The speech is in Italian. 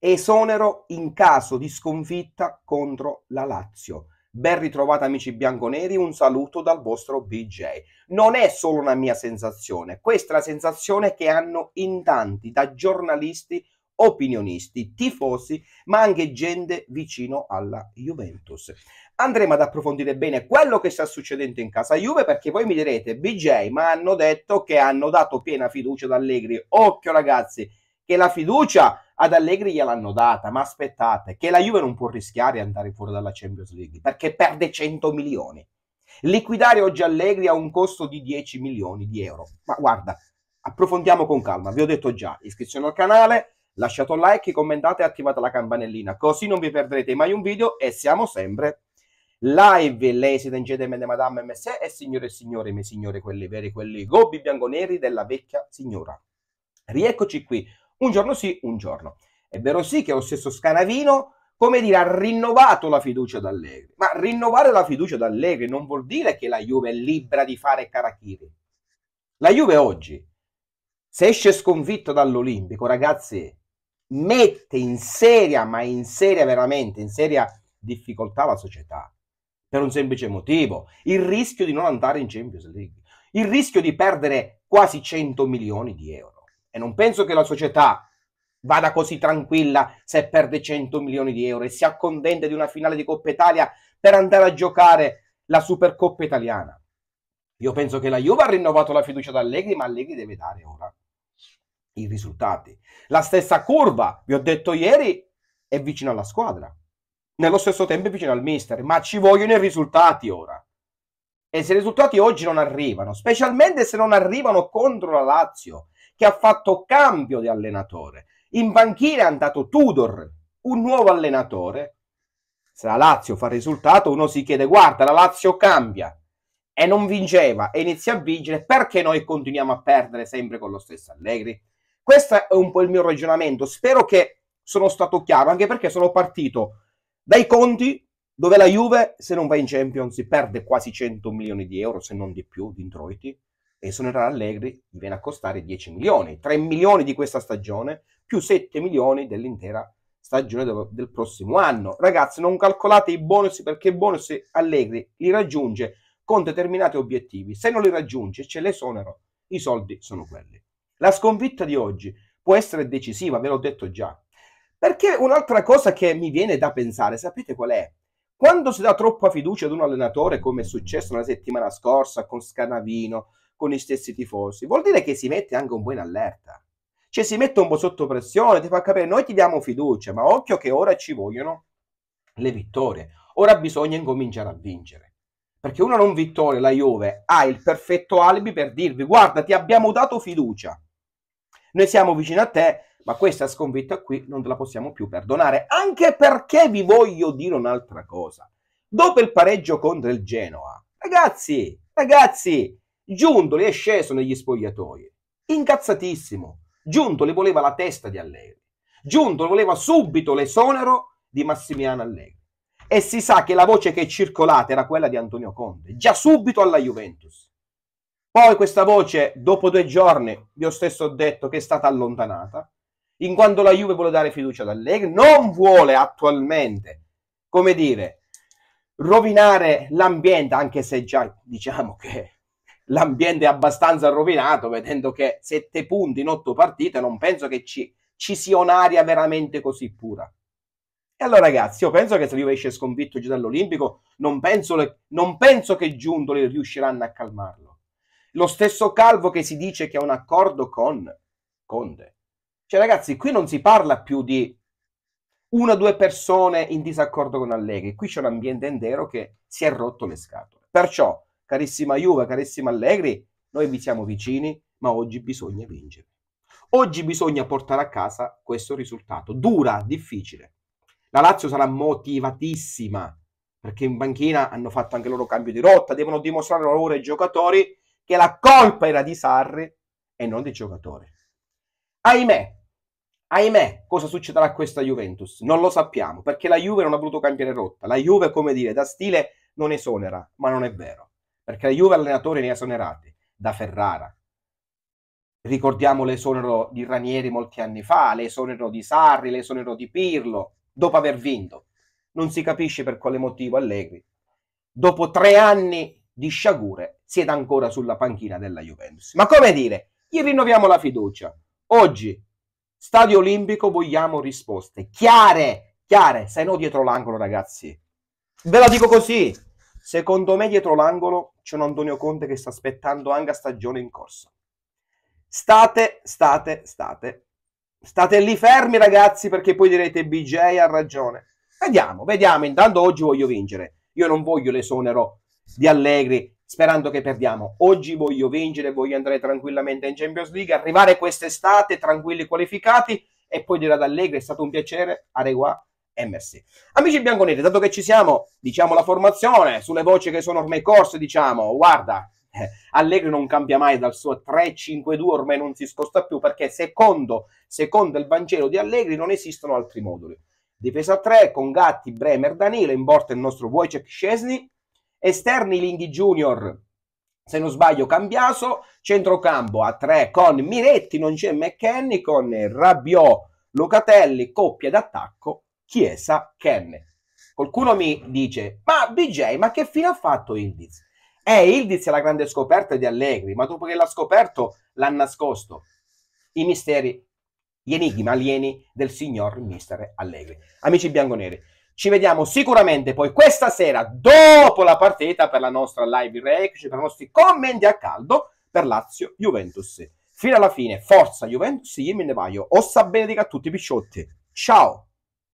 esonero in caso di sconfitta contro la Lazio. Ben ritrovati amici bianconeri, un saluto dal vostro BJ. Non è solo una mia sensazione, questa è la sensazione che hanno in tanti, da giornalisti, opinionisti, tifosi, ma anche gente vicino alla Juventus. Andremo ad approfondire bene quello che sta succedendo in casa Juve perché voi mi direte, BJ, ma hanno detto che hanno dato piena fiducia ad Allegri. Occhio ragazzi, che la fiducia ad Allegri gliel'hanno data, ma aspettate che la Juve non può rischiare di andare fuori dalla Champions League perché perde 100 milioni. Liquidare oggi Allegri ha un costo di 10 milioni di euro. Ma guarda, approfondiamo con calma, vi ho detto già, iscrizione al canale, lasciate un like, commentate e attivate la campanellina, così non vi perderete mai un video e siamo sempre live. Lei siete in GDM, Madame MS e signore e signori, miei signori, quelli veri, quelli gobbi bianconeri della vecchia signora. Rieccoci qui un giorno sì, un giorno. È vero sì che lo stesso Scanavino, come dire, ha rinnovato la fiducia ad Allegri, ma rinnovare la fiducia ad Allegri non vuol dire che la Juve è libera di fare Karakiri. La Juve oggi, se esce sconfitta dall'Olimpico, ragazzi, mette in seria, ma in seria veramente, in seria difficoltà la società per un semplice motivo, il rischio di non andare in Champions League, il rischio di perdere quasi 100 milioni di euro. E non penso che la società vada così tranquilla se perde 100 milioni di euro e si accontenta di una finale di Coppa Italia per andare a giocare la Supercoppa italiana. Io penso che la Juve ha rinnovato la fiducia da Allegri, ma Allegri deve dare ora i risultati. La stessa curva, vi ho detto ieri, è vicino alla squadra. Nello stesso tempo è vicino al mister, ma ci vogliono i risultati ora. E se i risultati oggi non arrivano, specialmente se non arrivano contro la Lazio, che ha fatto cambio di allenatore. In banchina è andato Tudor, un nuovo allenatore. Se la Lazio fa risultato, uno si chiede: guarda, la Lazio cambia e non vinceva e inizia a vincere, perché noi continuiamo a perdere sempre con lo stesso Allegri? Questo è un po' il mio ragionamento. Spero che sono stato chiaro, anche perché sono partito dai conti dove la Juve, se non va in Champions, perde quasi 100 milioni di euro, se non di più, di introiti esonerare Allegri, gli viene a costare 10 milioni, 3 milioni di questa stagione più 7 milioni dell'intera stagione del, del prossimo anno. Ragazzi, non calcolate i bonus perché i bonus Allegri li raggiunge con determinati obiettivi. Se non li raggiunge, ce le esonero. I soldi sono quelli. La sconfitta di oggi può essere decisiva, ve l'ho detto già. Perché un'altra cosa che mi viene da pensare, sapete qual è? Quando si dà troppa fiducia ad un allenatore, come è successo la settimana scorsa con Scanavino, con gli stessi tifosi. Vuol dire che si mette anche un po' in allerta. Cioè si mette un po' sotto pressione, ti fa capire, noi ti diamo fiducia, ma occhio che ora ci vogliono le vittorie. Ora bisogna incominciare a vincere. Perché una non vittoria, la Juve, ha il perfetto alibi per dirvi, guarda, ti abbiamo dato fiducia. Noi siamo vicini a te, ma questa sconfitta qui non te la possiamo più perdonare. Anche perché vi voglio dire un'altra cosa. Dopo il pareggio contro il Genoa, ragazzi, ragazzi, Giuntoli è sceso negli spogliatoi, incazzatissimo. Giuntoli voleva la testa di Allegri. Giuntoli voleva subito l'esonero di Massimiliano Allegri. E si sa che la voce che è circolata era quella di Antonio Conte, già subito alla Juventus. Poi questa voce, dopo due giorni, io stesso ho detto che è stata allontanata, in quanto la Juve vuole dare fiducia ad Allegri, non vuole attualmente, come dire, rovinare l'ambiente, anche se già diciamo che l'ambiente è abbastanza rovinato, vedendo che sette punti in otto partite, non penso che ci, ci sia un'aria veramente così pura. E allora ragazzi, io penso che se Juve esce sconfitto oggi dall'Olimpico, non penso, non penso che Giundoli riusciranno a calmarlo. Lo stesso Calvo che si dice che ha un accordo con Conte. Cioè ragazzi, qui non si parla più di una o due persone in disaccordo con Allegri, qui c'è un ambiente intero che si è rotto le scatole. Perciò carissima Juve, carissima Allegri, noi vi siamo vicini, ma oggi bisogna vincere. Oggi bisogna portare a casa questo risultato. Dura, difficile. La Lazio sarà motivatissima perché in banchina hanno fatto anche loro cambio di rotta, devono dimostrare loro ai giocatori che la colpa era di Sarri e non dei giocatori. Ahimè, ahimè, cosa succederà a questa Juventus? Non lo sappiamo, perché la Juve non ha voluto cambiare rotta. La Juve, come dire, da stile non esonera, ma non è vero perché la Juve allenatore ne ha esonerati da Ferrara. Ricordiamo l'esonero di Ranieri molti anni fa, l'esonero di Sarri, l'esonero di Pirlo, dopo aver vinto. Non si capisce per quale motivo Allegri, dopo tre anni di sciagure, siede ancora sulla panchina della Juventus. Ma come dire, gli rinnoviamo la fiducia. Oggi, Stadio Olimpico, vogliamo risposte chiare, chiare, se no dietro l'angolo ragazzi. Ve la dico così, Secondo me dietro l'angolo c'è un Antonio Conte che sta aspettando anche a stagione in corso. State, state, state. State lì fermi ragazzi perché poi direte BJ ha ragione. Vediamo, vediamo. Intanto oggi voglio vincere. Io non voglio l'esonero di Allegri sperando che perdiamo. Oggi voglio vincere, voglio andare tranquillamente in Champions League, arrivare quest'estate tranquilli qualificati e poi dire ad Allegri è stato un piacere, Aregua, Emersi. Amici bianconeri, dato che ci siamo, diciamo la formazione, sulle voci che sono ormai corse, diciamo, guarda, eh, Allegri non cambia mai dal suo 3-5-2, ormai non si scosta più perché secondo, secondo il Vangelo di Allegri non esistono altri moduli. Difesa 3 con Gatti, Bremer, Danilo, in porta il nostro Wojciech Scesni, esterni Linghi Junior, se non sbaglio Cambiaso, centrocampo a 3 con Miretti, non c'è McKenny, con Rabiot, Locatelli, coppia d'attacco Chiesa Kenne. Qualcuno mi dice, ma BJ, ma che fine ha fatto Ildiz? Eh, Ildiz è la grande scoperta di Allegri, ma dopo che l'ha scoperto l'ha nascosto. I misteri, gli enigmi alieni del signor mister Allegri. Amici bianconeri, ci vediamo sicuramente poi questa sera, dopo la partita, per la nostra live reaction, per i nostri commenti a caldo per Lazio Juventus. Fino alla fine, forza Juventus, io me ne vaio. Ossa benedica a tutti, i picciotti. Ciao!